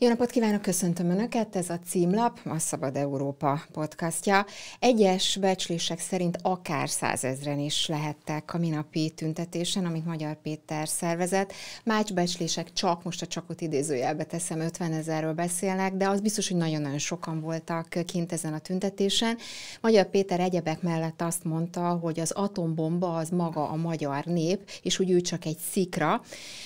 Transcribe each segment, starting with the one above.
Jó napot kívánok, köszöntöm Önöket! Ez a címlap, a Szabad Európa podcastja. Egyes becslések szerint akár százezren is lehettek a minapi tüntetésen, amit Magyar Péter szervezett. Más becslések csak, most a csakot idézőjelbe teszem, 50 ezerről beszélnek, de az biztos, hogy nagyon-nagyon sokan voltak kint ezen a tüntetésen. Magyar Péter egyebek mellett azt mondta, hogy az atombomba az maga a magyar nép, és úgy ő csak egy szikra.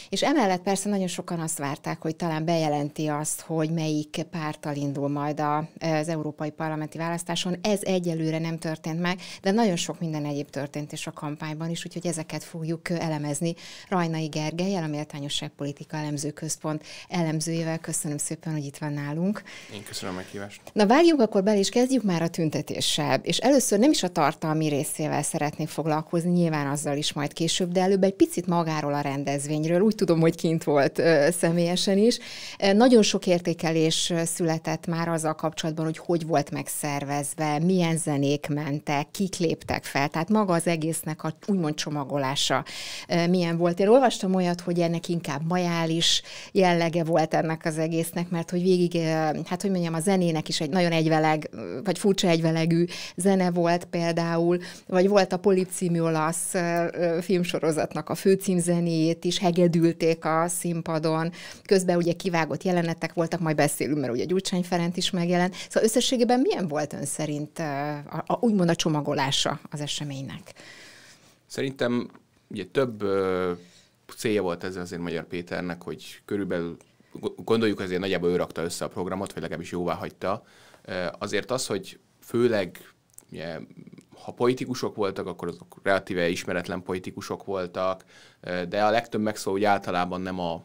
És emellett persze nagyon sokan azt várták, hogy talán bejelenti a azt, hogy melyik pártal indul majd az európai parlamenti választáson. Ez egyelőre nem történt meg, de nagyon sok minden egyéb történt és a kampányban is, úgyhogy ezeket fogjuk elemezni. Rajnai Gergely, a Politika Elemző Központ elemzőjével. Köszönöm szépen, hogy itt van nálunk. Én köszönöm a meghívást. Na vágjunk akkor bele, és kezdjük már a tüntetéssel. És először nem is a tartalmi részével szeretnék foglalkozni, nyilván azzal is majd később, de előbb egy picit magáról a rendezvényről. Úgy tudom, hogy kint volt ö, személyesen is. Nagyon sok értékelés született már azzal kapcsolatban, hogy hogy volt megszervezve, milyen zenék mentek, kik léptek fel, tehát maga az egésznek a úgymond csomagolása milyen volt. Én olvastam olyat, hogy ennek inkább majális jellege volt ennek az egésznek, mert hogy végig, hát hogy mondjam, a zenének is egy nagyon egyveleg, vagy furcsa egyvelegű zene volt például, vagy volt a Polip című olasz filmsorozatnak a főcímzenéjét is, hegedülték a színpadon, közben ugye kivágott jelenet koncertek voltak, majd beszélünk, mert ugye Gyurcsány Ferenc is megjelent. Szóval összességében milyen volt ön szerint a, a, úgymond a csomagolása az eseménynek? Szerintem ugye több ö, célja volt ez azért Magyar Péternek, hogy körülbelül gondoljuk azért nagyjából ő rakta össze a programot, vagy legalábbis jóvá hagyta. Azért az, hogy főleg ugye, ha politikusok voltak, akkor azok relatíve ismeretlen politikusok voltak, de a legtöbb megszó, hogy általában nem a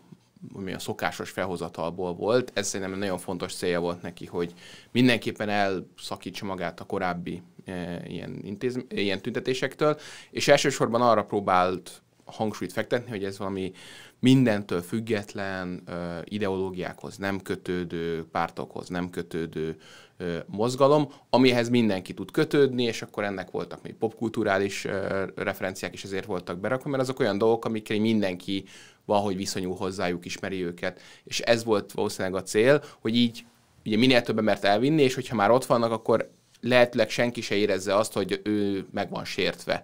ami a szokásos felhozatalból volt. Ez szerintem nagyon fontos célja volt neki, hogy mindenképpen elszakítsa magát a korábbi e, ilyen, intézm- ilyen tüntetésektől, és elsősorban arra próbált hangsúlyt fektetni, hogy ez valami mindentől független, e, ideológiákhoz nem kötődő, pártokhoz nem kötődő mozgalom, amihez mindenki tud kötődni, és akkor ennek voltak még popkulturális referenciák is ezért voltak berakva, mert azok olyan dolgok, amikre mindenki valahogy viszonyul hozzájuk, ismeri őket. És ez volt valószínűleg a cél, hogy így ugye minél több embert elvinni, és hogyha már ott vannak, akkor lehetőleg senki se érezze azt, hogy ő meg van sértve,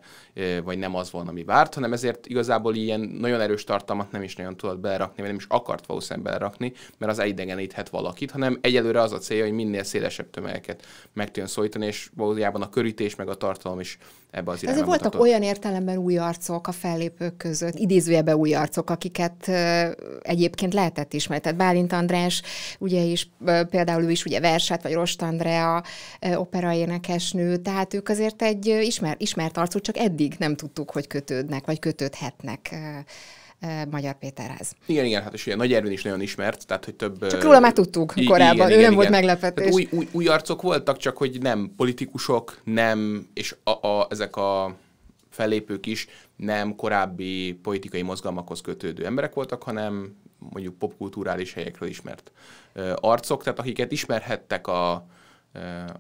vagy nem az volna, ami várt, hanem ezért igazából ilyen nagyon erős tartalmat nem is nagyon tudott belerakni, vagy nem is akart valószínűleg belerakni, mert az elidegeníthet valakit, hanem egyelőre az a célja, hogy minél szélesebb tömegeket meg tudjon szólítani, és valójában a körítés meg a tartalom is ebbe az irányba Ezért voltak mutatott. olyan értelemben új arcok a fellépők között, idézőjebe új arcok, akiket egyébként lehetett ismerni. Tehát Bálint András, ugye is, például ő is ugye verset, vagy Rost Andrea operaénekesnő, tehát ők azért egy ismer, ismert arcot, csak eddig nem tudtuk, hogy kötődnek, vagy kötődhetnek Magyar Péterhez. Igen, igen, hát és ugye Nagy Ervin is nagyon ismert, tehát hogy több... Csak róla már tudtuk korábban, igen, ő igen, nem igen. volt meglepetés. Tehát új, új, új arcok voltak, csak hogy nem politikusok, nem, és a, a, ezek a fellépők is nem korábbi politikai mozgalmakhoz kötődő emberek voltak, hanem mondjuk popkulturális helyekről ismert arcok, tehát akiket ismerhettek a,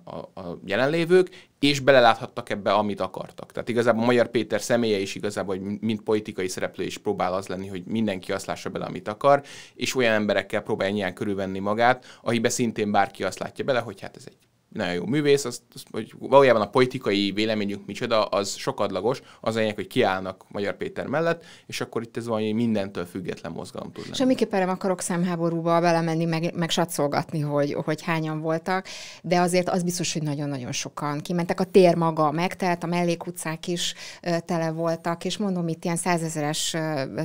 a, a jelenlévők, és beleláthattak ebbe, amit akartak. Tehát igazából Magyar Péter személye is igazából, hogy mint politikai szereplő is próbál az lenni, hogy mindenki azt lássa bele, amit akar, és olyan emberekkel próbálja ilyen körülvenni magát, ahibe szintén bárki azt látja bele, hogy hát ez egy nagyon jó művész, az, az, hogy valójában a politikai véleményünk micsoda, az sokadlagos, az lényeg, hogy kiállnak Magyar Péter mellett, és akkor itt ez valami mindentől független mozgalom tud lenni. Semmiképpen nem akarok szemháborúba belemenni, meg, meg satszolgatni, hogy, hogy hányan voltak, de azért az biztos, hogy nagyon-nagyon sokan kimentek. A tér maga megtelt, a mellékutcák is tele voltak, és mondom, itt ilyen százezeres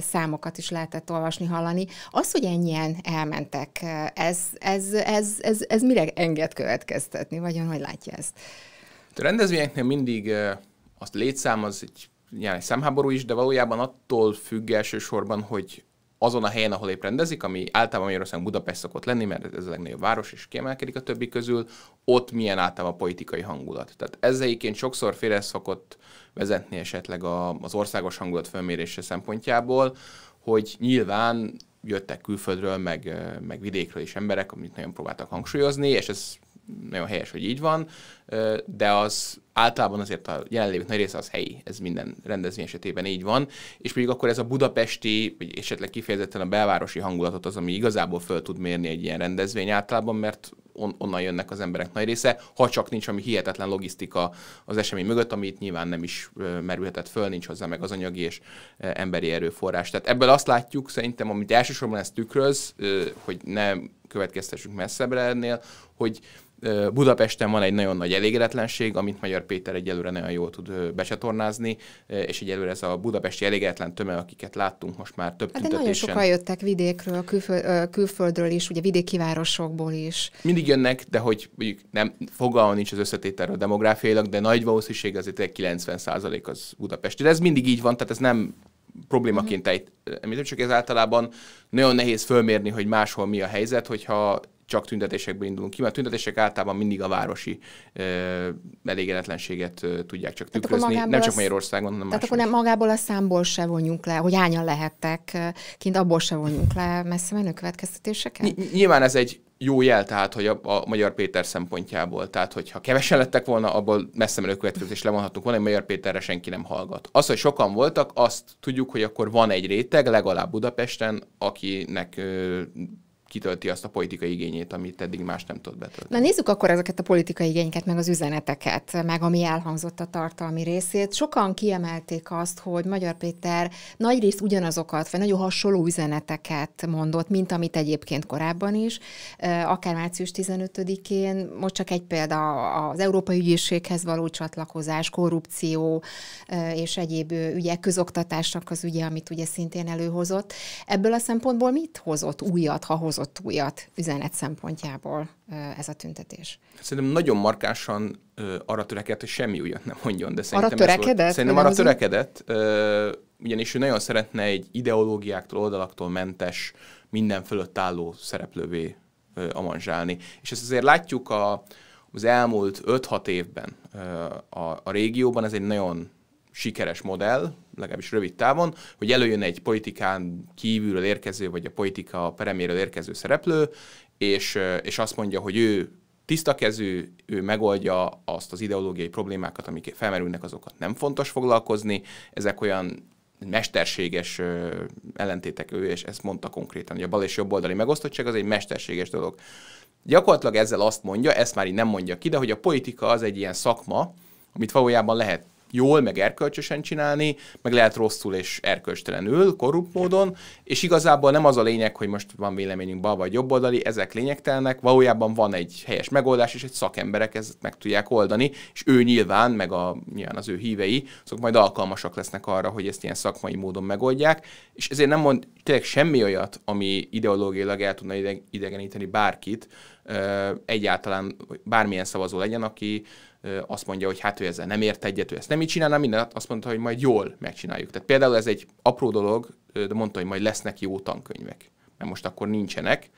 számokat is lehetett olvasni, hallani. Az, hogy ennyien elmentek, ez, ez, ez, ez, ez mire enged következtetni? érinthető vagyon, hogy látja ezt? A rendezvényeknél mindig azt létszám, az egy, ilyen egy szemháború is, de valójában attól függ elsősorban, hogy azon a helyen, ahol épp rendezik, ami általában Magyarországon Budapest szokott lenni, mert ez a legnagyobb város, és kiemelkedik a többi közül, ott milyen általában a politikai hangulat. Tehát ez egyébként sokszor félre szokott vezetni esetleg a, az országos hangulat felmérése szempontjából, hogy nyilván jöttek külföldről, meg, meg vidékről is emberek, amit nagyon próbáltak hangsúlyozni, és ez nagyon helyes, hogy így van, de az általában azért a jelenlévő nagy része az helyi, ez minden rendezvény esetében így van, és pedig akkor ez a budapesti, vagy esetleg kifejezetten a belvárosi hangulatot az, ami igazából föl tud mérni egy ilyen rendezvény általában, mert on- onnan jönnek az emberek nagy része, ha csak nincs ami hihetetlen logisztika az esemény mögött, amit nyilván nem is merülhetett föl, nincs hozzá meg az anyagi és emberi erőforrás. Tehát ebből azt látjuk szerintem, amit elsősorban ez tükröz, hogy nem következtessünk messzebbre ennél, hogy Budapesten van egy nagyon nagy elégedetlenség, amit Magyar Péter egyelőre nagyon jól tud becsatornázni, és egyelőre ez a budapesti elégedetlen tömeg, akiket láttunk most már több hát tüntetésen. nagyon sokan jöttek vidékről, külföld, külföldről is, ugye vidéki városokból is. Mindig jönnek, de hogy mondjuk nem fogalma nincs az összetételről demográfiailag, de nagy valószínűség azért 90% az budapesti. De ez mindig így van, tehát ez nem problémaként mhm. említem, csak ez általában nagyon nehéz fölmérni, hogy máshol mi a helyzet, hogyha csak tüntetésekből indulunk ki, mert tüntetések általában mindig a városi ö, elégedetlenséget ö, tudják csak tükrözni, nem csak Magyarországon, hanem Tehát akkor nem magából a számból se vonjunk le, hogy hányan lehettek kint, abból se vonjunk le messze menő következtetéseket? Ny- nyilván ez egy jó jel, tehát, hogy a, a Magyar Péter szempontjából. Tehát, hogyha kevesen lettek volna, abból messze menő következés levonhatunk volna, hogy Magyar Péterre senki nem hallgat. Az, hogy sokan voltak, azt tudjuk, hogy akkor van egy réteg, legalább Budapesten, akinek ö, kitölti azt a politikai igényét, amit eddig más nem tudott betölteni. Na nézzük akkor ezeket a politikai igényeket, meg az üzeneteket, meg ami elhangzott a tartalmi részét. Sokan kiemelték azt, hogy Magyar Péter nagyrészt ugyanazokat, vagy nagyon hasonló üzeneteket mondott, mint amit egyébként korábban is, akár március 15-én, most csak egy példa az Európai Ügyészséghez való csatlakozás, korrupció és egyéb ügyek, közoktatásnak az ügye, amit ugye szintén előhozott. Ebből a szempontból mit hozott újat, ha hozott hozott újat üzenet szempontjából ez a tüntetés? Szerintem nagyon markásan arra törekedett, hogy semmi újat nem mondjon, de szerintem arra törekedett? szerintem arra törekedett, ugyanis ő nagyon szeretne egy ideológiáktól, oldalaktól mentes, minden fölött álló szereplővé amanzsálni. És ezt azért látjuk a, az elmúlt 5-6 évben a, a régióban, ez egy nagyon sikeres modell, legalábbis rövid távon, hogy előjön egy politikán kívülről érkező, vagy a politika pereméről érkező szereplő, és, és azt mondja, hogy ő tiszta kezű, ő megoldja azt az ideológiai problémákat, amik felmerülnek, azokat nem fontos foglalkozni. Ezek olyan mesterséges ellentétek ő, és ezt mondta konkrétan, hogy a bal és jobb oldali megosztottság az egy mesterséges dolog. Gyakorlatilag ezzel azt mondja, ezt már így nem mondja ki, de hogy a politika az egy ilyen szakma, amit valójában lehet jól, meg erkölcsösen csinálni, meg lehet rosszul és erkölcstelenül, korrupt módon, és igazából nem az a lényeg, hogy most van véleményünk bal vagy oldali, ezek lényegtelnek, valójában van egy helyes megoldás, és egy szakemberek ezt meg tudják oldani, és ő nyilván, meg a, nyilván az ő hívei, azok majd alkalmasak lesznek arra, hogy ezt ilyen szakmai módon megoldják, és ezért nem mond tényleg semmi olyat, ami ideológiailag el tudna idegeníteni bárkit, egyáltalán bármilyen szavazó legyen, aki azt mondja, hogy hát ő ezzel nem ért egyet, ő ezt nem így csinálná, minden hát azt mondta, hogy majd jól megcsináljuk. Tehát például ez egy apró dolog, de mondta, hogy majd lesznek jó tankönyvek, mert most akkor nincsenek.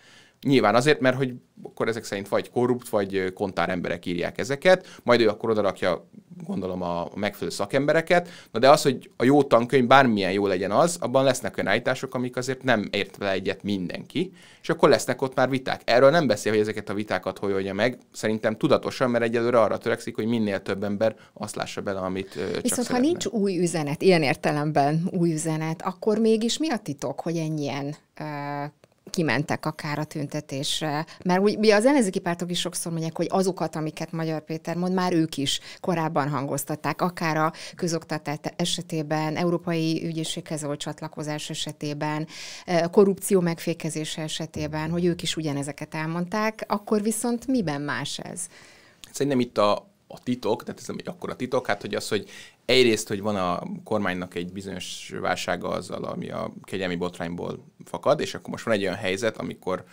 Nyilván azért, mert hogy akkor ezek szerint vagy korrupt, vagy kontár emberek írják ezeket, majd ő akkor odarakja gondolom a megfelelő szakembereket, na de az, hogy a jó tankönyv bármilyen jó legyen az, abban lesznek olyan állítások, amik azért nem ért vele egyet mindenki, és akkor lesznek ott már viták. Erről nem beszél, hogy ezeket a vitákat hogy oldja meg, szerintem tudatosan, mert egyelőre arra törekszik, hogy minél több ember azt lássa bele, amit csak Viszont szeretne. ha nincs új üzenet, ilyen értelemben új üzenet, akkor mégis mi a titok, hogy ennyien kimentek akár a tüntetésre. Mert ugye az ellenzéki pártok is sokszor mondják, hogy azokat, amiket Magyar Péter mond, már ők is korábban hangoztatták, akár a közoktatás esetében, európai ügyészséghez volt csatlakozás esetében, eh, korrupció megfékezése esetében, hogy ők is ugyanezeket elmondták, akkor viszont miben más ez? Szerintem itt a, a titok, tehát ez nem egy akkora titok, hát hogy az, hogy egyrészt, hogy van a kormánynak egy bizonyos válsága azzal, ami a kegyelmi botrányból fakad, és akkor most van egy olyan helyzet, amikor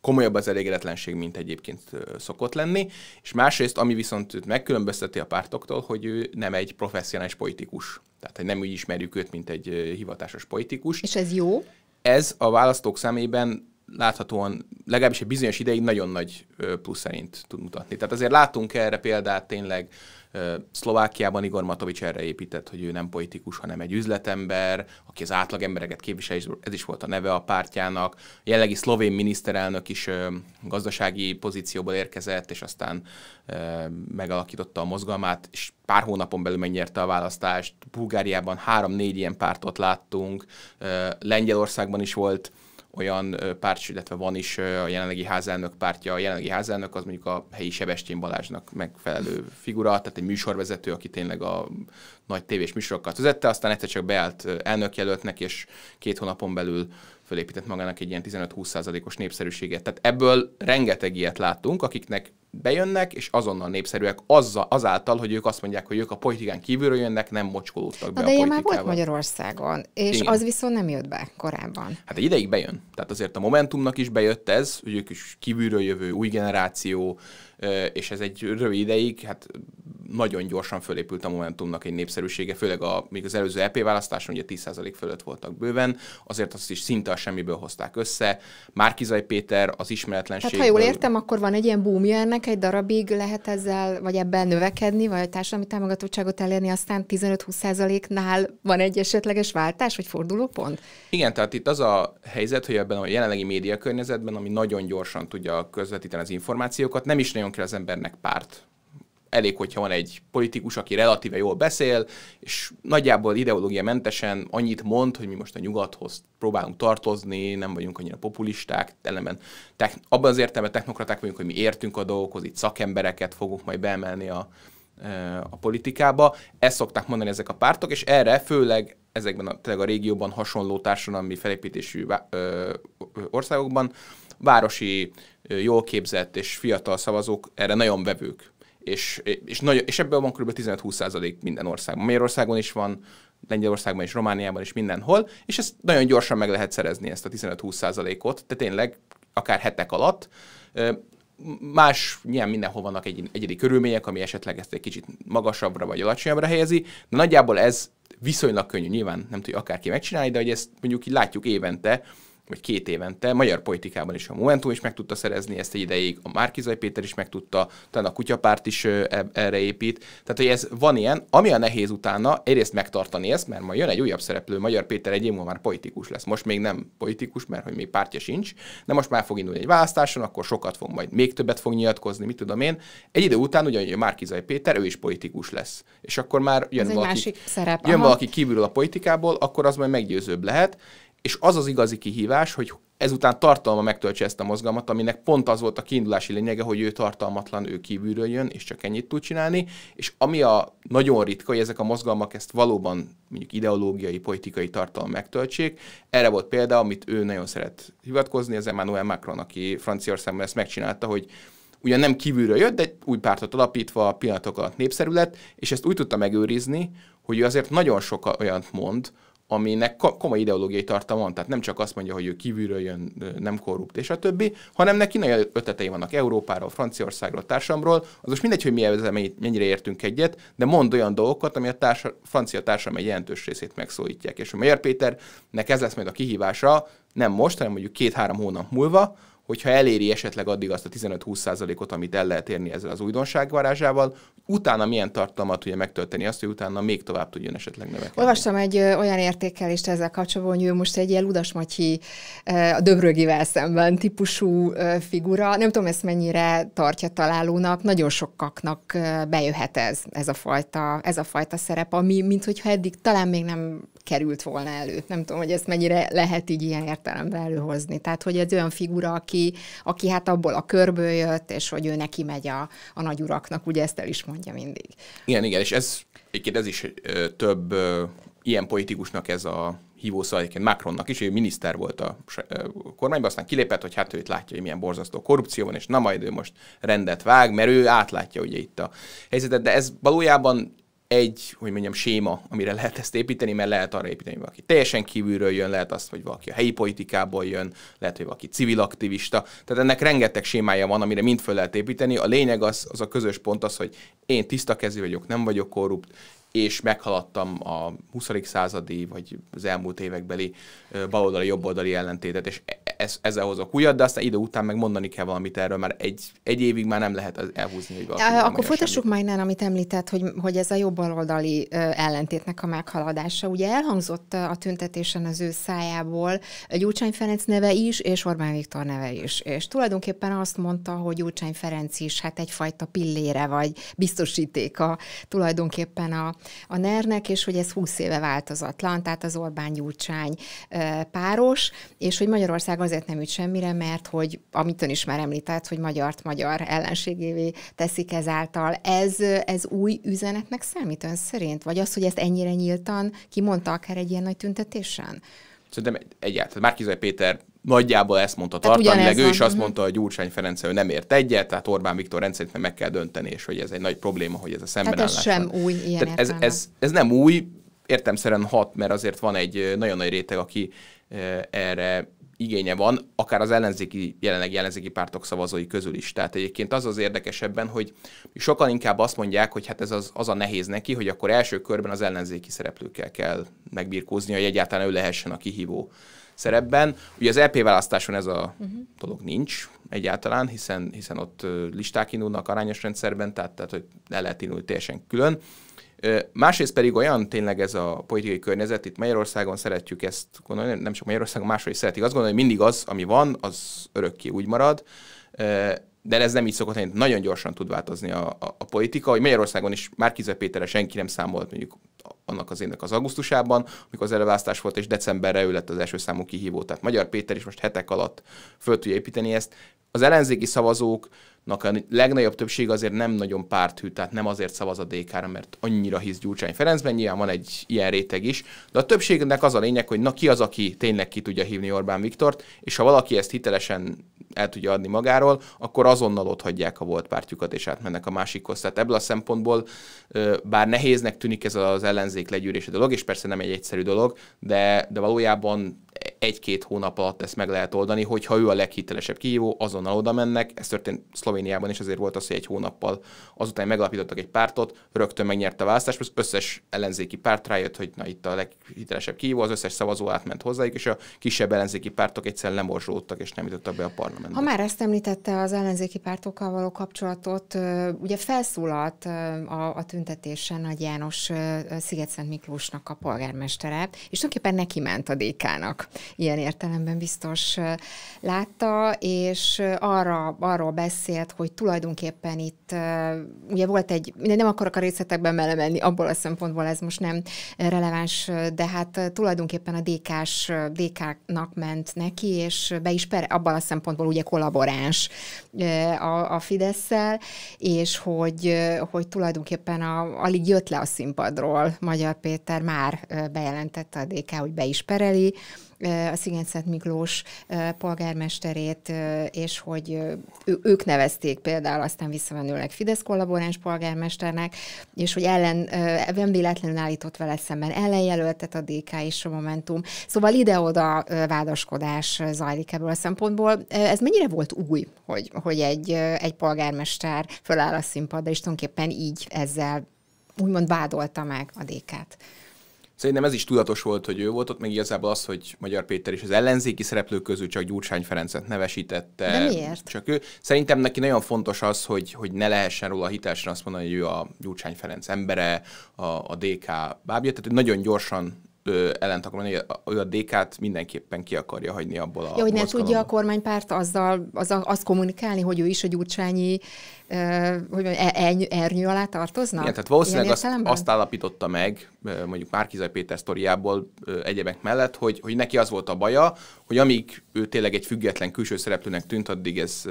komolyabb az elégedetlenség, mint egyébként szokott lenni, és másrészt, ami viszont őt megkülönbözteti a pártoktól, hogy ő nem egy professzionális politikus. Tehát, hogy nem úgy ismerjük őt, mint egy hivatásos politikus. És ez jó? Ez a választók szemében láthatóan legalábbis egy bizonyos ideig nagyon nagy plusz szerint tud mutatni. Tehát azért látunk erre példát tényleg Szlovákiában Igor Matovics erre épített, hogy ő nem politikus, hanem egy üzletember, aki az átlag embereket képvisel, ez is volt a neve a pártjának. A jellegi szlovén miniszterelnök is gazdasági pozícióból érkezett, és aztán megalakította a mozgalmát, és pár hónapon belül megnyerte a választást. Bulgáriában három-négy ilyen pártot láttunk, Lengyelországban is volt olyan párt, illetve van is a jelenlegi házelnök pártja. A jelenlegi házelnök az mondjuk a helyi Sebestyén Balázsnak megfelelő hm. figura, tehát egy műsorvezető, aki tényleg a nagy tévés műsorokat vezette, aztán egyszer csak beállt elnökjelöltnek, és két hónapon belül fölépített magának egy ilyen 15 20 százalékos népszerűséget. Tehát ebből rengeteg ilyet láttunk, akiknek bejönnek, és azonnal népszerűek azzal, azáltal, hogy ők azt mondják, hogy ők a politikán kívülről jönnek, nem mocskolódtak be Na, de a ilyen már volt Magyarországon, és Igen. az viszont nem jött be korábban. Hát egy ideig bejön. Tehát azért a Momentumnak is bejött ez, hogy ők is kívülről jövő új generáció, és ez egy rövid ideig, hát nagyon gyorsan fölépült a Momentumnak egy népszerűsége, főleg a, még az előző EP választáson ugye 10% fölött voltak bőven, azért azt is szinte a semmiből hozták össze. Márkizai Péter az ismeretlenség. Tehát ha jól értem, akkor van egy ilyen búmja ennek, egy darabig lehet ezzel, vagy ebben növekedni, vagy a társadalmi támogatottságot elérni, aztán 15-20%-nál van egy esetleges váltás, vagy fordulópont? Igen, tehát itt az a helyzet, hogy ebben a jelenlegi médiakörnyezetben, ami nagyon gyorsan tudja közvetíteni az információkat, nem is nagyon kell az embernek párt elég, hogyha van egy politikus, aki relatíve jól beszél, és nagyjából ideológia mentesen annyit mond, hogy mi most a nyugathoz próbálunk tartozni, nem vagyunk annyira populisták, ellenben techn- abban az értelemben technokraták vagyunk, hogy mi értünk a dolgokhoz, itt szakembereket fogunk majd beemelni a, e, a politikába. Ezt szokták mondani ezek a pártok, és erre főleg ezekben a, tényleg a régióban hasonló társadalmi felépítésű országokban városi, jól képzett és fiatal szavazók erre nagyon vevők és, és, nagy, és ebből van kb. 15-20% minden országban. Magyarországon is van, Lengyelországban és Romániában is mindenhol, és ezt nagyon gyorsan meg lehet szerezni, ezt a 15-20%-ot, tehát tényleg akár hetek alatt. Más, nyilván mindenhol vannak egy, egyedi körülmények, ami esetleg ezt egy kicsit magasabbra vagy alacsonyabbra helyezi, de nagyjából ez viszonylag könnyű, nyilván nem tudja akárki megcsinálni, de hogy ezt mondjuk így látjuk évente, vagy két évente, magyar politikában is a Momentum is meg tudta szerezni ezt egy ideig, a Márkizai Péter is meg tudta, talán a Kutyapárt is e, erre épít. Tehát, hogy ez van ilyen, ami a nehéz utána, egyrészt megtartani ezt, mert majd jön egy újabb szereplő, Magyar Péter egy év múlva már politikus lesz. Most még nem politikus, mert hogy még pártja sincs, de most már fog indulni egy választáson, akkor sokat fog majd, még többet fog nyilatkozni, mit tudom én. Egy idő után ugyanúgy a Márkizai Péter, ő is politikus lesz. És akkor már jön, valaki, másik szerep, jön aha. valaki kívül a politikából, akkor az majd meggyőzőbb lehet és az az igazi kihívás, hogy ezután tartalma megtöltse ezt a mozgalmat, aminek pont az volt a kiindulási lényege, hogy ő tartalmatlan, ő kívülről jön, és csak ennyit tud csinálni, és ami a nagyon ritka, hogy ezek a mozgalmak ezt valóban mondjuk ideológiai, politikai tartalom megtöltsék. Erre volt példa, amit ő nagyon szeret hivatkozni, az Emmanuel Macron, aki Franciaországban ezt megcsinálta, hogy ugyan nem kívülről jött, de egy új pártot alapítva a pillanatok alatt népszerű lett, és ezt úgy tudta megőrizni, hogy ő azért nagyon sok olyant mond, aminek komoly ideológiai tartalma van, tehát nem csak azt mondja, hogy ő kívülről jön, nem korrupt és a többi, hanem neki nagy ötletei vannak Európáról, Franciaországról, társamról, az most mindegy, hogy mi ezzel mennyire értünk egyet, de mond olyan dolgokat, ami a társa, francia társadalom egy jelentős részét megszólítják. És a Meyer Péternek ez lesz majd a kihívása, nem most, hanem mondjuk két-három hónap múlva, hogyha eléri esetleg addig azt a 15-20%-ot, amit el lehet érni ezzel az újdonságvarázsával, utána milyen tartalmat tudja megtölteni, azt, hogy utána még tovább tudjon esetleg növekedni. Olvastam egy ö, olyan értékelést ezzel kapcsolatban, hogy ő most egy ilyen ludasmatyi, ö, a Döbrögivel szemben típusú ö, figura. Nem tudom, ezt mennyire tartja találónak, nagyon sokaknak ö, bejöhet ez, ez a, fajta, ez a fajta szerep, ami hogyha eddig talán még nem került volna elő. Nem tudom, hogy ezt mennyire lehet így ilyen értelemben előhozni. Tehát, hogy egy olyan figura, aki, aki hát abból a körből jött, és hogy ő neki megy a, a nagyuraknak, ugye ezt mondja mondja mindig. Igen, igen, és ez egyébként ez is ö, több ö, ilyen politikusnak ez a hívószal egyébként Macronnak is, ő miniszter volt a kormányban, aztán kilépett, hogy hát őt látja, hogy milyen borzasztó korrupció van, és na majd ő most rendet vág, mert ő átlátja ugye itt a helyzetet, de ez valójában egy, hogy mondjam, séma, amire lehet ezt építeni, mert lehet arra építeni, hogy valaki teljesen kívülről jön, lehet azt, hogy valaki a helyi politikából jön, lehet, hogy valaki civil aktivista. Tehát ennek rengeteg sémája van, amire mind föl lehet építeni. A lényeg az, az a közös pont az, hogy én tiszta kezű vagyok, nem vagyok korrupt, és meghaladtam a 20. századi, vagy az elmúlt évekbeli baloldali, jobboldali ellentétet, és e-, e-, ez, ezzel hozok újat, de aztán idő után meg mondani kell valamit erről, mert egy, egy évig már nem lehet elhúzni. Hogy valaki Akkor folytassuk Majnán, amit említett, hogy, hogy ez a jobboldali ellentétnek a meghaladása. Ugye elhangzott a tüntetésen az ő szájából Gyurcsány Ferenc neve is, és Orbán Viktor neve is. És tulajdonképpen azt mondta, hogy Gyurcsány Ferenc is hát egyfajta pillére, vagy biztosítéka tulajdonképpen a, a NER-nek, és hogy ez 20 éve változatlan, tehát az Orbán-Gyurcsány páros, és hogy Magyarország azért nem üt semmire, mert hogy, amit ön is már említett, hogy magyart magyar ellenségévé teszik ezáltal. Ez, ez új üzenetnek számít ön szerint? Vagy az, hogy ezt ennyire nyíltan kimondta akár egy ilyen nagy tüntetésen? Szerintem egyáltalán. Márkizaj Péter nagyjából ezt mondta tehát tartalmilag. Ő is azt mondta, hogy Gyurcsány Ferenc hogy nem ért egyet, tehát Orbán Viktor rendszerint meg kell dönteni, és hogy ez egy nagy probléma, hogy ez a szembenállás. Tehát ez sem új ilyen tehát ez, ez, ez nem új, értemszerűen hat, mert azért van egy nagyon nagy réteg, aki erre igénye van, akár az ellenzéki, jelenleg ellenzéki pártok szavazói közül is. Tehát egyébként az az érdekesebben, hogy sokan inkább azt mondják, hogy hát ez az, az a nehéz neki, hogy akkor első körben az ellenzéki szereplőkkel kell megbirkózni, hogy egyáltalán ő lehessen a kihívó szerepben. Ugye az LP e választáson ez a uh-huh. dolog nincs egyáltalán, hiszen, hiszen ott listák indulnak arányos rendszerben, tehát, tehát hogy el lehet indulni teljesen külön. Másrészt pedig olyan tényleg ez a politikai környezet, itt Magyarországon szeretjük ezt gondolni, nem csak Magyarországon, máshol is szeretik. Azt gondolom, hogy mindig az, ami van, az örökké úgy marad, de ez nem így szokott lenni, nagyon gyorsan tud változni a, a, a politika, hogy Magyarországon is már Péterre senki nem számolt mondjuk annak az évnek az augusztusában, amikor az előválasztás volt, és decemberre ő lett az első számú kihívó. Tehát Magyar Péter is most hetek alatt föl tudja építeni ezt. Az ellenzéki szavazók a legnagyobb többség azért nem nagyon párthű, tehát nem azért szavaz a dk mert annyira hisz Gyurcsány Ferencben, nyilván van egy ilyen réteg is, de a többségnek az a lényeg, hogy na ki az, aki tényleg ki tudja hívni Orbán Viktort, és ha valaki ezt hitelesen el tudja adni magáról, akkor azonnal ott hagyják a volt pártjukat, és átmennek a másikhoz. Tehát ebből a szempontból, bár nehéznek tűnik ez az ellenzék legyűrése dolog, és persze nem egy egyszerű dolog, de, de valójában egy-két hónap alatt ezt meg lehet oldani, hogyha ő a leghitelesebb kihívó, azonnal oda mennek. Ez történt Szlovéniában is, azért volt az, hogy egy hónappal azután megalapítottak egy pártot, rögtön megnyerte a választást, az összes ellenzéki párt rájött, hogy na itt a leghitelesebb kihívó, az összes szavazó átment hozzájuk, és a kisebb ellenzéki pártok egyszer lemorzsolódtak, és nem jutottak be a parlamentbe. Ha már ezt említette az ellenzéki pártokkal való kapcsolatot, ugye felszólalt a, a tüntetésen a János Szigetszent Miklósnak a polgármestere, és tulajdonképpen neki ment a DK-nak ilyen értelemben biztos látta, és arra, arról beszélt, hogy tulajdonképpen itt, ugye volt egy, nem akarok a részletekben belemenni, abból a szempontból ez most nem releváns, de hát tulajdonképpen a DK-s, DK-nak ment neki, és be is per, abban a szempontból ugye kollaboráns a, a fidesz és hogy, hogy tulajdonképpen a, alig jött le a színpadról Magyar Péter, már bejelentette a DK, hogy be is pereli, a Szigetszent Miklós polgármesterét, és hogy ők nevezték például aztán visszamenőleg Fidesz kollaboráns polgármesternek, és hogy ellen, nem véletlenül állított vele szemben ellenjelöltet a DK és a Momentum. Szóval ide-oda vádaskodás zajlik ebből a szempontból. Ez mennyire volt új, hogy, hogy egy, egy polgármester föláll a színpadra, és tulajdonképpen így ezzel úgymond vádolta meg a DK-t? Szerintem ez is tudatos volt, hogy ő volt ott, meg igazából az, hogy Magyar Péter is az ellenzéki szereplők közül csak Gyurcsány Ferencet nevesítette. De miért? Csak ő. Szerintem neki nagyon fontos az, hogy, hogy ne lehessen róla hitelesen azt mondani, hogy ő a Gyurcsány Ferenc embere, a, a DK bábja. Tehát nagyon gyorsan ellent akar mondani, hogy a DK-t mindenképpen ki akarja hagyni abból a Ja, hogy ne tudja a kormánypárt azzal, az, azt kommunikálni, hogy ő is a gyurcsányi hogy mondjam, e- ernyő alá tartoznak? Igen, tehát valószínűleg azt, azt állapította meg, mondjuk Márkizai Péter sztoriából egyebek mellett, hogy, hogy neki az volt a baja, hogy amíg ő tényleg egy független külső szereplőnek tűnt, addig ez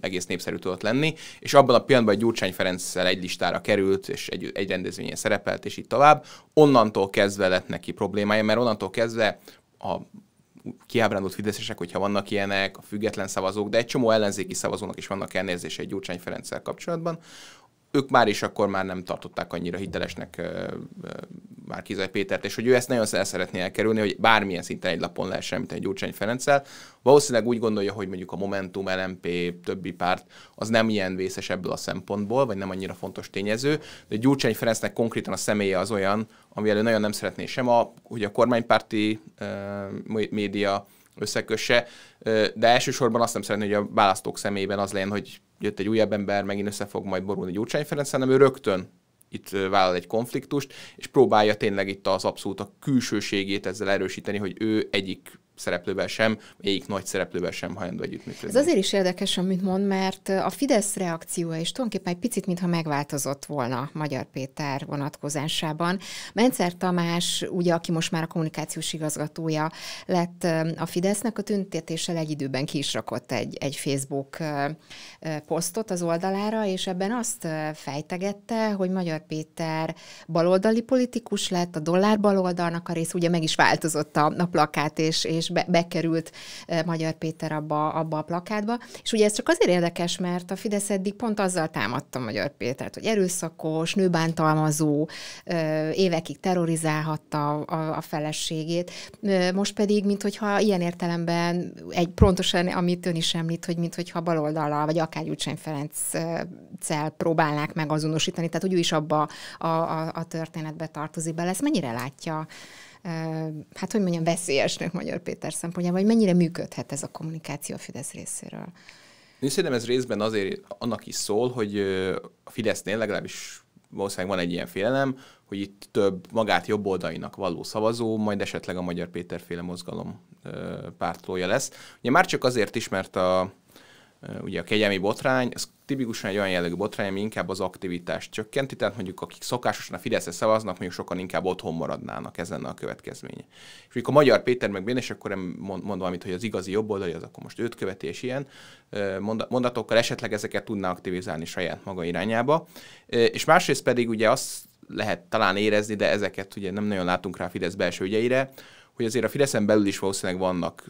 egész népszerű tudott lenni, és abban a pillanatban, hogy Gyurcsány Ferenccel egy listára került, és egy, egy rendezvényen szerepelt, és így tovább, onnantól kezdve lett neki problémája, mert onnantól kezdve a kiábrándult fideszesek, hogyha vannak ilyenek, a független szavazók, de egy csomó ellenzéki szavazónak is vannak elnézése egy Gyurcsány Ferenccel kapcsolatban, ők már is akkor már nem tartották annyira hitelesnek már Kizaj Pétert, és hogy ő ezt nagyon el szeretné elkerülni, hogy bármilyen szinten egy lapon lehessen, mint egy Gyurcsány Ferenccel. Valószínűleg úgy gondolja, hogy mondjuk a Momentum, LMP, többi párt az nem ilyen vészes ebből a szempontból, vagy nem annyira fontos tényező, de Gyurcsány Ferencnek konkrétan a személye az olyan, ami elő nagyon nem szeretné sem a, hogy a kormánypárti uh, média összekösse, de elsősorban azt nem szeretné, hogy a választók szemében az legyen, hogy jött egy újabb ember, megint össze fog majd borulni Gyurcsány Ferenc, hanem ő rögtön itt vállal egy konfliktust, és próbálja tényleg itt az abszolút a külsőségét ezzel erősíteni, hogy ő egyik szereplővel sem, egyik nagy szereplővel sem hajlandó együttműködni. Ez azért is érdekes, amit mond, mert a Fidesz reakciója is tulajdonképpen egy picit, mintha megváltozott volna Magyar Péter vonatkozásában. Mencer Tamás, ugye, aki most már a kommunikációs igazgatója lett a Fidesznek, a tüntetéssel egy időben ki is rakott egy, egy Facebook posztot az oldalára, és ebben azt fejtegette, hogy Magyar Péter baloldali politikus lett, a dollár baloldalnak a rész ugye meg is változott a, a plakát, és, és és be, bekerült Magyar Péter abba, abba a plakátba. És ugye ez csak azért érdekes, mert a Fidesz eddig pont azzal támadta Magyar Pétert, hogy erőszakos, nőbántalmazó, évekig terrorizálhatta a, a feleségét. Most pedig, mintha ilyen értelemben, egy pontosan, amit ön is említ, hogy mintha baloldallal, vagy akár Gyurcsány Ferenccel próbálnák azonosítani tehát hogy ő is abba a, a, a történetbe tartozik bele. Ezt mennyire látja hát hogy mondjam, veszélyesnek Magyar Péter szempontjából, hogy mennyire működhet ez a kommunikáció a Fidesz részéről? Én szerintem ez részben azért annak is szól, hogy a Fidesznél legalábbis valószínűleg van egy ilyen félelem, hogy itt több magát oldainak való szavazó, majd esetleg a Magyar Péter féle mozgalom pártlója lesz. Ugye már csak azért is, mert a Ugye a kegyelmi botrány, ez tipikusan egy olyan jellegű botrány, ami inkább az aktivitást csökkenti, tehát mondjuk akik szokásosan a Fideszre szavaznak, mondjuk sokan inkább otthon maradnának, ez lenne a következménye. És mondjuk a Magyar Péter meg és akkor mond, mond valamit, hogy az igazi jobb oldali, az akkor most őt követi, és ilyen mondatokkal esetleg ezeket tudná aktivizálni saját maga irányába. És másrészt pedig ugye azt lehet talán érezni, de ezeket ugye nem nagyon látunk rá a Fidesz belső ügyeire, hogy azért a Fideszen belül is valószínűleg vannak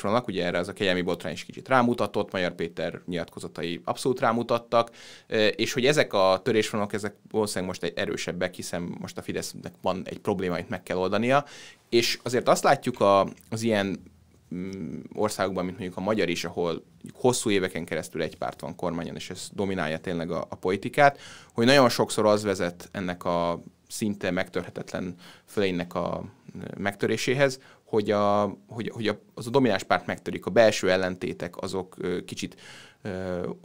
vannak, ugye erre az a kegyelmi botrány is kicsit rámutatott, Magyar Péter nyilatkozatai abszolút rámutattak, és hogy ezek a törésvonalak, ezek valószínűleg most egy erősebbek, hiszen most a Fidesznek van egy probléma, amit meg kell oldania, és azért azt látjuk a, az ilyen mm, országokban, mint mondjuk a magyar is, ahol hosszú éveken keresztül egy párt van kormányon, és ez dominálja tényleg a, a politikát, hogy nagyon sokszor az vezet ennek a szinte megtörhetetlen fölénynek a mm, megtöréséhez, hogy, a, hogy, hogy a, az a domináns párt megtörik, a belső ellentétek azok kicsit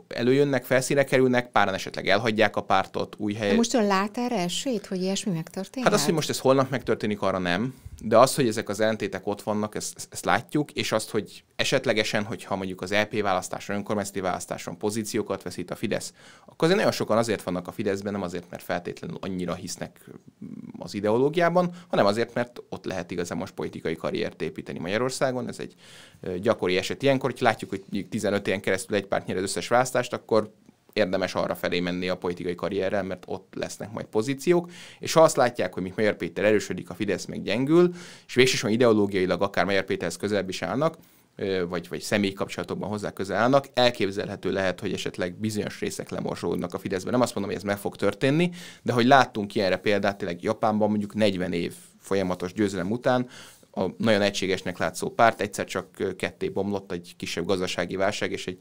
előjönnek, felszíne kerülnek, páran esetleg elhagyják a pártot, új helyet. Most ön lát erre esélyt, hogy ilyesmi megtörténik? Hát az, hogy most ez holnap megtörténik, arra nem. De az, hogy ezek az ellentétek ott vannak, ezt, ezt látjuk, és azt, hogy esetlegesen, hogyha mondjuk az LP e választáson, önkormányzati választáson pozíciókat veszít a Fidesz, akkor azért nagyon sokan azért vannak a Fideszben, nem azért, mert feltétlenül annyira hisznek mm, az ideológiában, hanem azért, mert ott lehet igazán most politikai karriert építeni Magyarországon. Ez egy gyakori eset ilyenkor, hogy látjuk, hogy 15 éven keresztül egy párt nyer az összes választást, akkor érdemes arra felé menni a politikai karrierrel, mert ott lesznek majd pozíciók, és ha azt látják, hogy mi Magyar Péter erősödik, a Fidesz meg gyengül, és végsősorban ideológiailag akár Magyar Péterhez közelebb is állnak, vagy, vagy személyi kapcsolatokban hozzá közel állnak. Elképzelhető lehet, hogy esetleg bizonyos részek lemorzsolódnak a Fideszben. Nem azt mondom, hogy ez meg fog történni, de hogy láttunk ilyenre példát tényleg Japánban mondjuk 40 év folyamatos győzelem után a nagyon egységesnek látszó párt egyszer csak ketté bomlott egy kisebb gazdasági válság és egy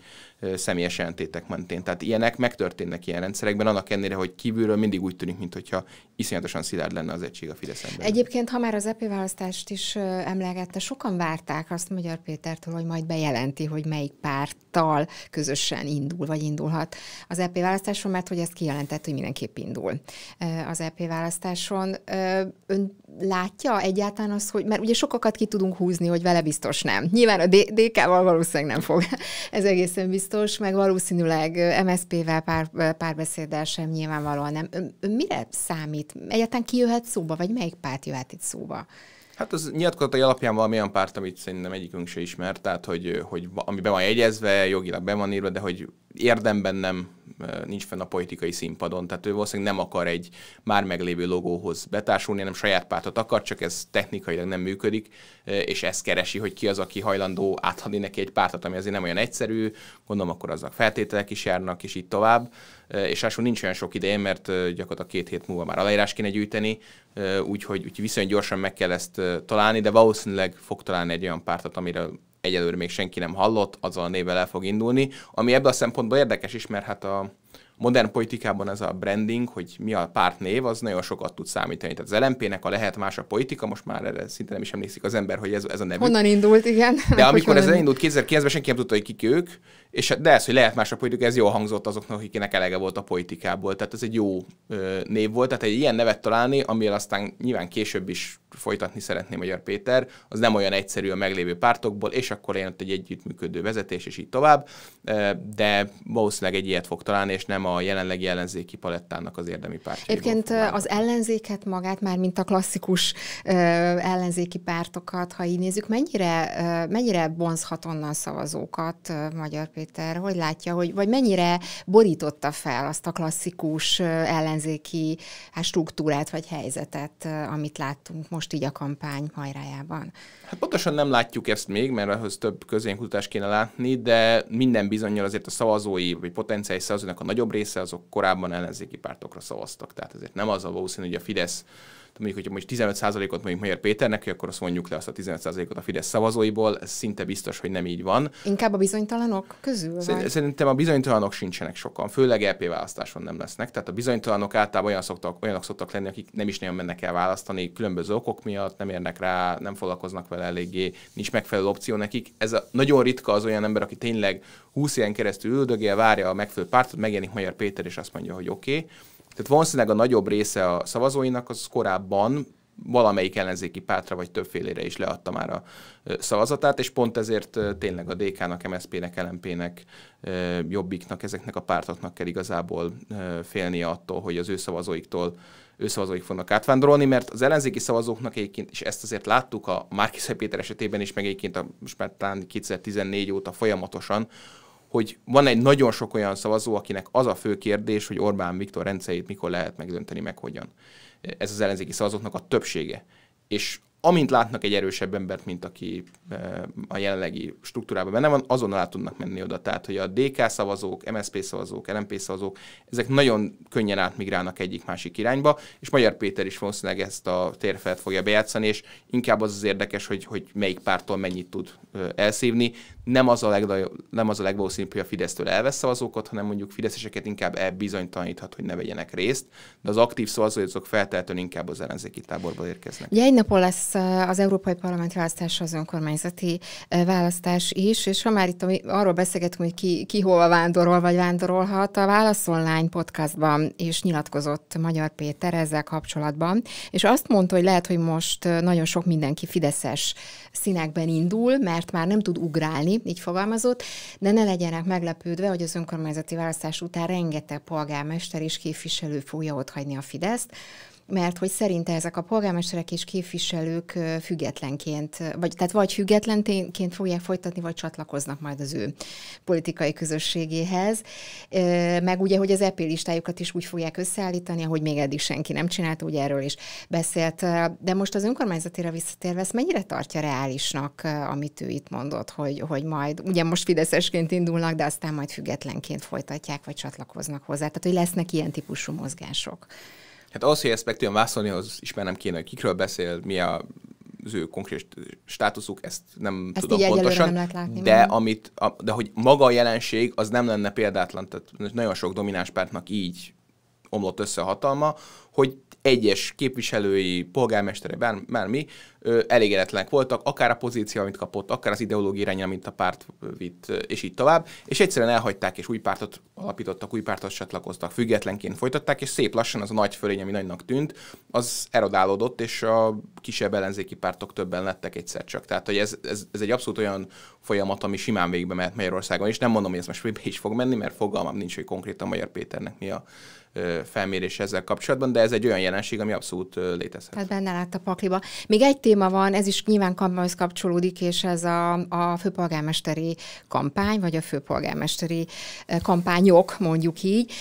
személyes ellentétek mentén. Tehát ilyenek megtörténnek ilyen rendszerekben, annak ennére, hogy kívülről mindig úgy tűnik, mintha iszonyatosan szilárd lenne az egység a Fidesz ember. Egyébként, ha már az EP választást is emlegette, sokan várták azt Magyar Pétertől, hogy majd bejelenti, hogy melyik párttal közösen indul, vagy indulhat az EP választáson, mert hogy ezt kijelentett, hogy mindenképp indul az EP választáson. Ön látja egyáltalán azt, hogy, mert ugye so sokakat ki tudunk húzni, hogy vele biztos nem. Nyilván a DK-val valószínűleg nem fog. Ez egészen biztos, meg valószínűleg MSZP-vel pár, párbeszéddel sem nyilvánvalóan nem. Mire számít? Egyáltalán ki jöhet szóba, vagy melyik párt jöhet itt szóba? Hát az nyilatkozatai alapján valamilyen párt, amit szerintem egyikünk se ismert, tehát hogy, hogy ami be van jegyezve, jogilag be van írva, de hogy érdemben nem nincs fenn a politikai színpadon, tehát ő valószínűleg nem akar egy már meglévő logóhoz betársulni, hanem saját pártot akar, csak ez technikailag nem működik, és ezt keresi, hogy ki az, aki hajlandó átadni neki egy pártot, ami azért nem olyan egyszerű, gondolom akkor aznak feltételek is járnak, és így tovább és ráadásul nincs olyan sok ideje, mert gyakorlatilag két hét múlva már aláírás kéne gyűjteni, úgyhogy úgy viszonylag gyorsan meg kell ezt találni, de valószínűleg fog találni egy olyan pártot, amire egyelőre még senki nem hallott, azzal a névvel el fog indulni, ami ebből a szempontból érdekes is, mert hát a modern politikában ez a branding, hogy mi a pártnév, az nagyon sokat tud számítani. Tehát az LMP-nek a lehet más a politika, most már erre szinte nem is emlékszik az ember, hogy ez, ez a nevük. Honnan indult, igen. De amikor ez elindult 2009-ben, senki nem tudta, hogy kik ők, és de ez, hogy lehet más a politika, ez jól hangzott azoknak, akiknek elege volt a politikából. Tehát ez egy jó ö, név volt, tehát egy ilyen nevet találni, amivel aztán nyilván később is folytatni szeretné Magyar Péter, az nem olyan egyszerű a meglévő pártokból, és akkor jön egy együttműködő vezetés, és így tovább, de valószínűleg egy ilyet fog találni, és nem a jelenlegi ellenzéki palettának az érdemi párt. Egyébként az ellenzéket magát, már mint a klasszikus ö, ellenzéki pártokat, ha így nézzük, mennyire, ö, mennyire bonzhat onnan szavazókat ö, Magyar Péter? Hogy látja, hogy, vagy mennyire borította fel azt a klasszikus ö, ellenzéki hát, struktúrát vagy helyzetet, ö, amit láttunk most így a kampány hajrájában? Hát pontosan nem látjuk ezt még, mert ahhoz több közénkutatást kéne látni, de minden bizonyal azért a szavazói, vagy potenciális szavazónak a nagyobb része azok korábban ellenzéki pártokra szavaztak. Tehát ezért nem az a valószínű, hogy a Fidesz mondjuk, hogyha most 15%-ot mondjuk Magyar Péternek, akkor azt mondjuk le azt a 15%-ot a Fidesz szavazóiból, ez szinte biztos, hogy nem így van. Inkább a bizonytalanok közül? van. szerintem a bizonytalanok sincsenek sokan, főleg LP választáson nem lesznek. Tehát a bizonytalanok általában olyan szoktak, olyanok szoktak lenni, akik nem is nagyon mennek el választani, különböző okok miatt nem érnek rá, nem foglalkoznak vele eléggé, nincs megfelelő opció nekik. Ez a, nagyon ritka az olyan ember, aki tényleg 20 éven keresztül üldögél, várja a megfelelő pártot, megjelenik Magyar Péter, és azt mondja, hogy oké. Okay tehát valószínűleg a nagyobb része a szavazóinak az korábban valamelyik ellenzéki pártra vagy többfélére is leadta már a szavazatát, és pont ezért tényleg a DK-nak, MSZP-nek, LMP-nek, Jobbiknak, ezeknek a pártoknak kell igazából félnie attól, hogy az ő szavazóiktól ő szavazóik fognak átvándorolni, mert az ellenzéki szavazóknak egyébként, és ezt azért láttuk a Márki Péter esetében is, meg egyébként a, most már talán 2014 óta folyamatosan, hogy van egy nagyon sok olyan szavazó, akinek az a fő kérdés, hogy Orbán Viktor rendszerét mikor lehet megdönteni, meg hogyan. Ez az ellenzéki szavazóknak a többsége. És amint látnak egy erősebb embert, mint aki eh, a jelenlegi struktúrában benne van, azonnal át tudnak menni oda. Tehát, hogy a DK szavazók, MSP szavazók, LMP szavazók, ezek nagyon könnyen átmigrálnak egyik-másik irányba, és Magyar Péter is valószínűleg ezt a térfelt fogja bejátszani, és inkább az az érdekes, hogy, hogy melyik pártól mennyit tud eh, elszívni nem az a, leg, nem az a legvalószínűbb, hogy a Fidesztől elvesz szavazókat, hanem mondjuk fideszeseket inkább elbizonytalaníthat, hogy ne vegyenek részt, de az aktív szavazók feltétlenül inkább az ellenzéki táborba érkeznek. Ugye egy napon lesz az Európai Parlament választása az önkormányzati választás is, és ha már itt arról beszélgetünk, hogy ki, ki hova vándorol, vagy vándorolhat, a Válasz Online podcastban is nyilatkozott Magyar Péter ezzel kapcsolatban, és azt mondta, hogy lehet, hogy most nagyon sok mindenki fideszes színekben indul, mert már nem tud ugrálni, így fogalmazott, de ne legyenek meglepődve, hogy az önkormányzati választás után rengeteg polgármester és képviselő fogja ott hagyni a Fideszt, mert hogy szerinte ezek a polgármesterek és képviselők függetlenként, vagy tehát vagy függetlenként fogják folytatni, vagy csatlakoznak majd az ő politikai közösségéhez. Meg ugye, hogy az EP listájukat is úgy fogják összeállítani, ahogy még eddig senki nem csinált ugye erről is beszélt. De most az önkormányzatira visszatérve, ezt mennyire tartja reálisnak, amit ő itt mondott, hogy, hogy majd, ugye most fideszesként indulnak, de aztán majd függetlenként folytatják, vagy csatlakoznak hozzá. Tehát, hogy lesznek ilyen típusú mozgások. Hát az, hogy ezt meg tudjam vászolni, az ismernem kéne, hogy kikről beszél, mi a az ő konkrét státuszuk, ezt nem ezt tudom így pontosan. Nem lehet látni, de, amit, a, de hogy maga a jelenség, az nem lenne példátlan, tehát nagyon sok domináns pártnak így omlott össze a hatalma, hogy egyes képviselői, polgármestere, bár, bármi, elégedetlenek voltak, akár a pozíció, amit kapott, akár az ideológia irány, amit a párt vitt, és így tovább, és egyszerűen elhagyták, és új pártot alapítottak, új pártot csatlakoztak, függetlenként folytatták, és szép lassan az a nagy fölény, ami nagynak tűnt, az erodálódott, és a kisebb ellenzéki pártok többen lettek egyszer csak. Tehát, hogy ez, ez, ez egy abszolút olyan folyamat, ami simán végbe mehet Magyarországon, és nem mondom, hogy ez most végbe is fog menni, mert fogalmam nincs, hogy konkrétan Magyar Péternek mi a felmérés ezzel kapcsolatban, de ez egy olyan jelenség, ami abszolút létezhet. Tehát benne látta a pakliba. Még egy téma van, ez is nyilván kampányhoz kapcsolódik, és ez a, a főpolgármesteri kampány, vagy a főpolgármesteri kampányok, mondjuk így.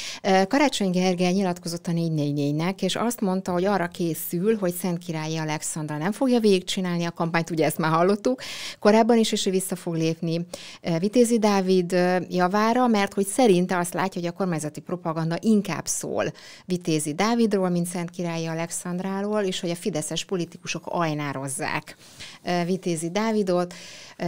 Karácsony Gergely nyilatkozott a 444-nek, és azt mondta, hogy arra készül, hogy Szent Királyi Alexandra nem fogja végigcsinálni a kampányt, ugye ezt már hallottuk, korábban is, és vissza fog lépni Vitézi Dávid javára, mert hogy szerinte azt látja, hogy a kormányzati propaganda inkább szól Vitézi Dávidról, mint Szent Királyi Alexandráról, és hogy a fideszes politikusok ajnára meghatározzák Vitézi Dávidot,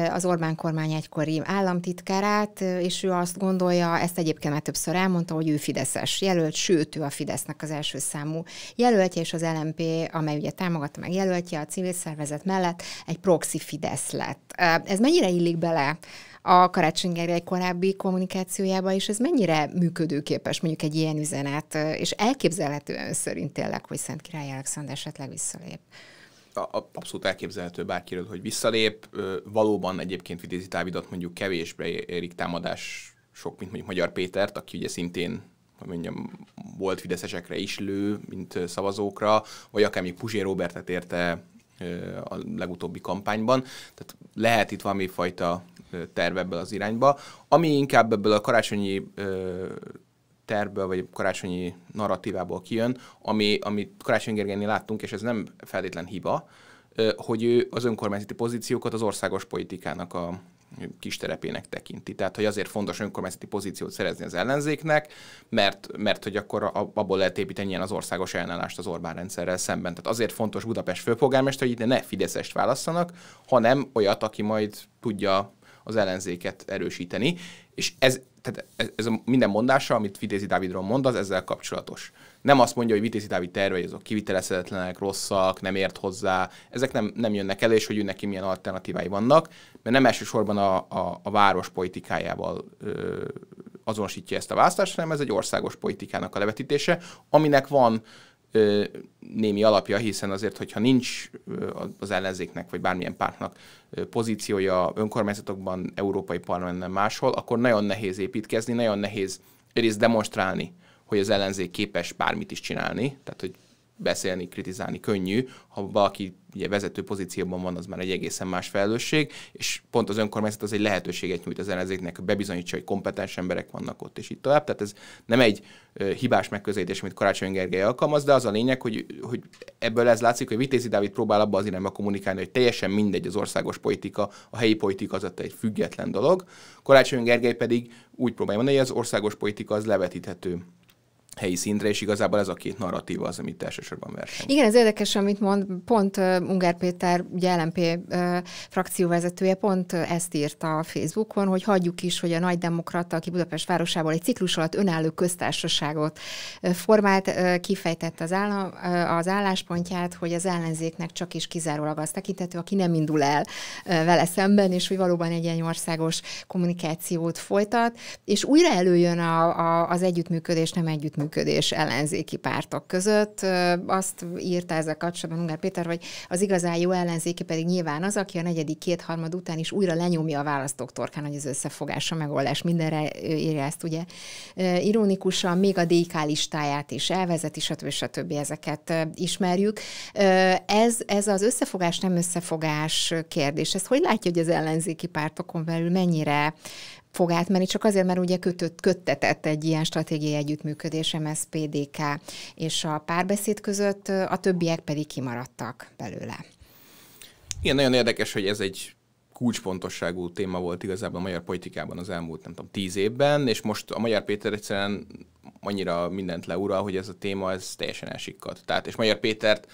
az Orbán kormány egykori államtitkárát, és ő azt gondolja, ezt egyébként már többször elmondta, hogy ő Fideszes jelölt, sőt, ő a Fidesznek az első számú jelöltje, és az LMP, amely ugye támogatta meg jelöltje a civil szervezet mellett, egy proxy Fidesz lett. Ez mennyire illik bele a Karácsony korábbi kommunikációjába, és ez mennyire működőképes mondjuk egy ilyen üzenet, és elképzelhető ön szerint tényleg, hogy Szent Király Alexander esetleg visszalép? abszolút elképzelhető bárkiről, hogy visszalép. Valóban egyébként Vitézi Dávidot mondjuk kevésbé érik támadás sok, mint mondjuk Magyar Pétert, aki ugye szintén mondjam, volt fideszesekre is lő, mint szavazókra, vagy akár még Puzsé Robertet érte a legutóbbi kampányban. Tehát lehet itt valami fajta terve ebből az irányba. Ami inkább ebből a karácsonyi terből, vagy karácsonyi narratívából kijön, ami, ami Karácsony Gergelynél láttunk, és ez nem feltétlen hiba, hogy ő az önkormányzati pozíciókat az országos politikának a kis terepének tekinti. Tehát, hogy azért fontos önkormányzati pozíciót szerezni az ellenzéknek, mert, mert hogy akkor abból lehet építeni ilyen az országos ellenállást az Orbán rendszerrel szemben. Tehát azért fontos Budapest főpolgármester, hogy itt ne Fideszest válasszanak, hanem olyat, aki majd tudja az ellenzéket erősíteni. És ez tehát ez a minden mondása, amit Vitézi Dávidról mond, az ezzel kapcsolatos. Nem azt mondja, hogy Vitézi Dávid tervei azok kivitelezhetetlenek, rosszak, nem ért hozzá, ezek nem, nem jönnek elő, és hogy ő neki milyen alternatívái vannak, mert nem elsősorban a, a, a város politikájával ö, azonosítja ezt a választást, hanem ez egy országos politikának a levetítése, aminek van némi alapja, hiszen azért, hogyha nincs az ellenzéknek, vagy bármilyen pártnak pozíciója önkormányzatokban, európai parlamentben máshol, akkor nagyon nehéz építkezni, nagyon nehéz részt demonstrálni, hogy az ellenzék képes bármit is csinálni, tehát hogy beszélni, kritizálni könnyű, ha valaki ugye vezető pozícióban van, az már egy egészen más felelősség, és pont az önkormányzat az egy lehetőséget nyújt az ellenzéknek, hogy bebizonyítsa, hogy kompetens emberek vannak ott, és itt. tovább. Tehát ez nem egy hibás megközelítés, amit Karácsony Gergely alkalmaz, de az a lényeg, hogy, hogy ebből ez látszik, hogy Vitézi Dávid próbál abba az irányba kommunikálni, hogy teljesen mindegy az országos politika, a helyi politika az egy független dolog. Karácsony Gergely pedig úgy próbálja mondani, hogy az országos politika az levetíthető helyi szintre, és igazából ez a két narratíva az, amit elsősorban verseny. Igen, ez érdekes, amit mond, pont uh, Ungár Péter, ugye LNP uh, frakcióvezetője, pont uh, ezt írta a Facebookon, hogy hagyjuk is, hogy a nagy demokrata, aki Budapest városából egy ciklus alatt önálló köztársaságot uh, formált, uh, kifejtette az, állam, uh, az álláspontját, hogy az ellenzéknek csak is kizárólag az tekintető, aki nem indul el uh, vele szemben, és hogy valóban egy ilyen országos kommunikációt folytat, és újra előjön a, a, az együttműködés, nem együttműködés együttműködés ellenzéki pártok között. Azt írta ezzel kapcsolatban Ungár Péter, hogy az igazán jó ellenzéki pedig nyilván az, aki a negyedik kétharmad után is újra lenyomja a választók torkán, hogy az összefogás, a megoldás, mindenre írja ezt ugye ironikusan, még a DK listáját is elvezeti, stb. stb. ezeket ismerjük. Ez, ez az összefogás, nem összefogás kérdés. Ezt hogy látja, hogy az ellenzéki pártokon belül mennyire fog átmenni, csak azért, mert ugye kötött, köttetett egy ilyen stratégiai együttműködés MSZPDK és a párbeszéd között, a többiek pedig kimaradtak belőle. Igen, nagyon érdekes, hogy ez egy kulcspontosságú téma volt igazából a magyar politikában az elmúlt, nem tudom, tíz évben, és most a Magyar Péter egyszerűen annyira mindent leural, hogy ez a téma, ez teljesen elsikkadt. Tehát, és Magyar Pétert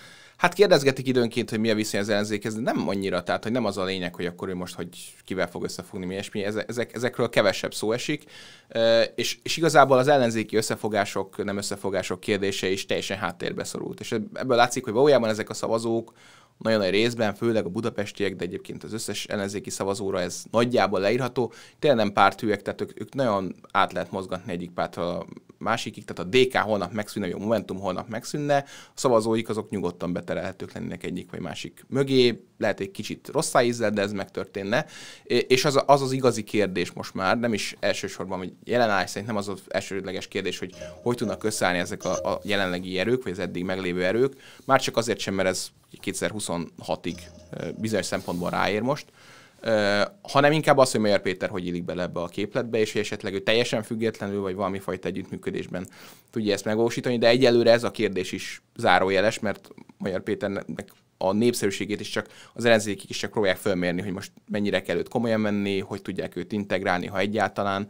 Hát kérdezgetik időnként, hogy mi a viszony az ellenzékhez, de nem annyira, tehát hogy nem az a lényeg, hogy akkor ő most hogy kivel fog összefogni, mi ilyesmi, ezek, ezekről kevesebb szó esik, és, és igazából az ellenzéki összefogások, nem összefogások kérdése is teljesen háttérbe szorult. És ebből látszik, hogy valójában ezek a szavazók nagyon nagy részben, főleg a budapestiek, de egyébként az összes ellenzéki szavazóra ez nagyjából leírható. Tényleg nem pártűek, tehát ők, ők nagyon át lehet mozgatni egyik pártra másikig, tehát a DK holnap megszűnne, vagy a Momentum holnap megszűnne, a szavazóik azok nyugodtan beterelhetők lennének egyik vagy másik mögé, lehet egy kicsit rosszá ízzel, de ez megtörténne. És az, az az igazi kérdés most már, nem is elsősorban, hogy jelen állás szerint nem az az elsődleges kérdés, hogy hogy tudnak összeállni ezek a, a jelenlegi erők, vagy az eddig meglévő erők, már csak azért sem, mert ez 2026-ig bizonyos szempontból ráér most, hanem inkább az, hogy Meyer Péter hogy illik bele ebbe a képletbe, és hogy esetleg ő teljesen függetlenül, vagy valami fajta együttműködésben tudja ezt megvalósítani, de egyelőre ez a kérdés is zárójeles, mert Magyar Péternek a népszerűségét is csak az ellenzékik is csak próbálják fölmérni, hogy most mennyire kell őt komolyan menni, hogy tudják őt integrálni, ha egyáltalán,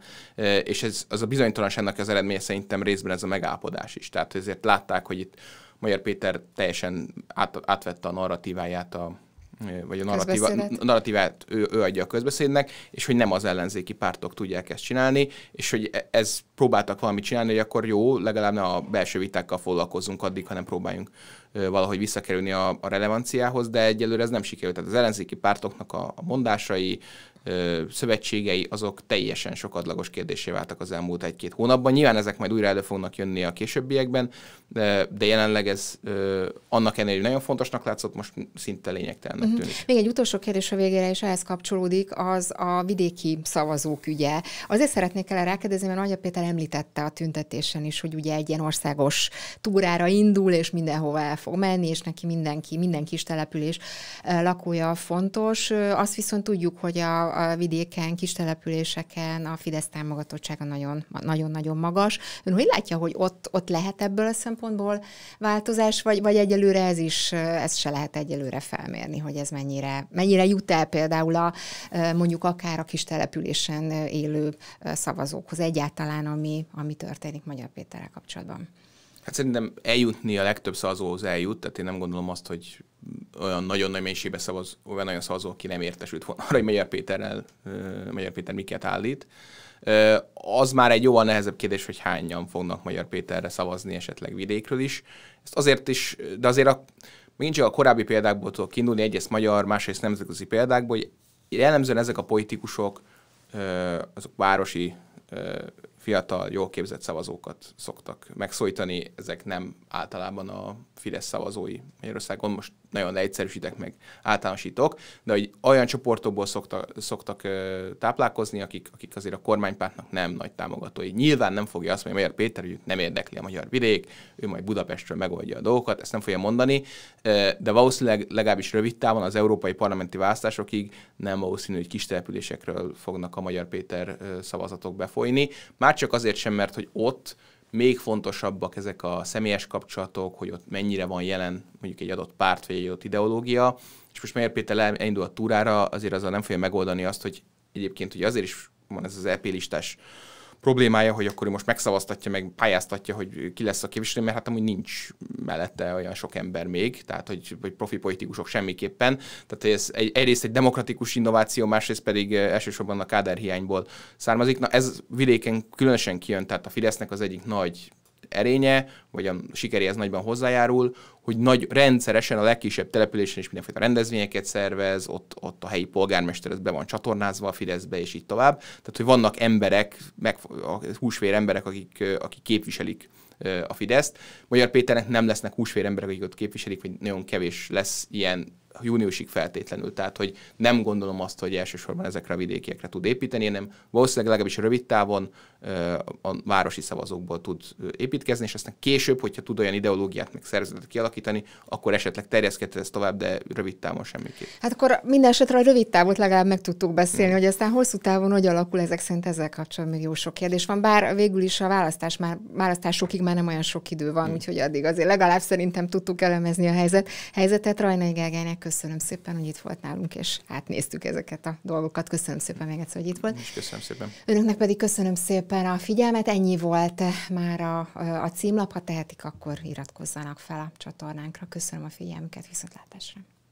és ez az a bizonytalanságnak az eredménye szerintem részben ez a megállapodás is. Tehát ezért látták, hogy itt Magyar Péter teljesen át, átvette a narratíváját a vagy a narratíva, narratívát ő, ő adja a közbeszédnek, és hogy nem az ellenzéki pártok tudják ezt csinálni, és hogy e- ez próbáltak valamit csinálni, hogy akkor jó, legalább ne a belső vitákkal foglalkozzunk addig, hanem próbáljunk valahogy visszakerülni a, a relevanciához, de egyelőre ez nem sikerült. Tehát az ellenzéki pártoknak a, a mondásai, szövetségei azok teljesen sokadlagos kérdésé váltak az elmúlt egy-két hónapban. Nyilván ezek majd újra elő fognak jönni a későbbiekben, de, de jelenleg ez annak ennél nagyon fontosnak látszott, most szinte lényegtelennek mhm. tűnik. Uh-huh. Még egy utolsó kérdés a végére, és ehhez kapcsolódik, az a vidéki szavazók ügye. Azért szeretnék el rákérdezni, mert Nagyja Péter említette a tüntetésen is, hogy ugye egy ilyen országos túrára indul, és mindenhova el fog menni, és neki mindenki, minden kis település lakója fontos. Azt viszont tudjuk, hogy a, a vidéken, kis településeken a Fidesz támogatottsága nagyon-nagyon magas. Ön hogy látja, hogy ott, ott lehet ebből a szempontból változás, vagy, vagy egyelőre ez is, ez se lehet egyelőre felmérni, hogy ez mennyire, mennyire jut el például a, mondjuk akár a kis településen élő szavazókhoz egyáltalán, ami, ami történik Magyar Péterrel kapcsolatban? Hát szerintem eljutni a legtöbb szavazóhoz eljut, tehát én nem gondolom azt, hogy olyan nagyon nagy mélységbe szavaz, olyan olyan szavazó, aki nem értesült volna arra, hogy Magyar, Péterrel, Magyar Péter miket állít. Az már egy jóval nehezebb kérdés, hogy hányan fognak Magyar Péterre szavazni esetleg vidékről is. Ezt azért is, de azért a, megint csak a korábbi példákból tudok kiindulni, egyrészt magyar, másrészt nemzetközi példákból, hogy jellemzően ezek a politikusok azok városi fiatal, jól képzett szavazókat szoktak megszólítani, ezek nem általában a Fidesz szavazói Magyarországon. Most nagyon leegyszerűsítek meg, általánosítok, de hogy olyan csoportokból szoktak, ö, táplálkozni, akik, akik azért a kormánypártnak nem nagy támogatói. Nyilván nem fogja azt mondani, hogy Péter, hogy nem érdekli a magyar vidék, ő majd Budapestről megoldja a dolgokat, ezt nem fogja mondani, de valószínűleg legalábbis rövid távon az európai parlamenti választásokig nem valószínű, hogy kis településekről fognak a magyar Péter szavazatok befolyni. Már csak azért sem, mert hogy ott még fontosabbak ezek a személyes kapcsolatok, hogy ott mennyire van jelen mondjuk egy adott párt vagy egy adott ideológia. És most Mayer Péter elindul a túrára, azért azzal nem fogja megoldani azt, hogy egyébként ugye azért is van ez az EP listás problémája, hogy akkor most megszavaztatja, meg pályáztatja, hogy ki lesz a képviselő, mert hát amúgy nincs mellette olyan sok ember még, tehát hogy, hogy profi politikusok semmiképpen. Tehát ez egy, egyrészt egy demokratikus innováció, másrészt pedig eh, elsősorban a káderhiányból származik. Na ez vidéken különösen kijön, tehát a Fidesznek az egyik nagy erénye, vagy a sikeréhez nagyban hozzájárul, hogy nagy rendszeresen a legkisebb településen is mindenféle rendezvényeket szervez, ott, ott a helyi polgármester be van csatornázva a Fideszbe, és így tovább. Tehát, hogy vannak emberek, meg, a húsvér emberek, akik, akik képviselik a Fideszt. Magyar Péternek nem lesznek húsvér emberek, akik ott képviselik, vagy nagyon kevés lesz ilyen júniusig feltétlenül. Tehát, hogy nem gondolom azt, hogy elsősorban ezekre a vidékiekre tud építeni, hanem valószínűleg legalábbis rövid távon a városi szavazókból tud építkezni, és aztán később, hogyha tud olyan ideológiát meg szervezetet kialakítani, akkor esetleg terjeszkedhet ez tovább, de rövid távon semmi. Hát akkor minden esetre a rövid távot legalább meg tudtuk beszélni, hmm. hogy aztán hosszú távon hogy alakul ezek szerint ezzel kapcsolatban még jó sok kérdés van, bár végül is a választás már, választásokig már nem olyan sok idő van, hmm. úgyhogy addig azért legalább szerintem tudtuk elemezni a helyzet, helyzetet. Rajnai Gergelynek köszönöm szépen, hogy itt volt nálunk, és átnéztük ezeket a dolgokat. Köszönöm szépen még egyszer, hogy itt volt. És köszönöm szépen. Önöknek pedig köszönöm szépen a figyelmet. Ennyi volt eh, már a, a címlap. Ha tehetik, akkor iratkozzanak fel a csatornánkra. Köszönöm a figyelmüket, viszontlátásra.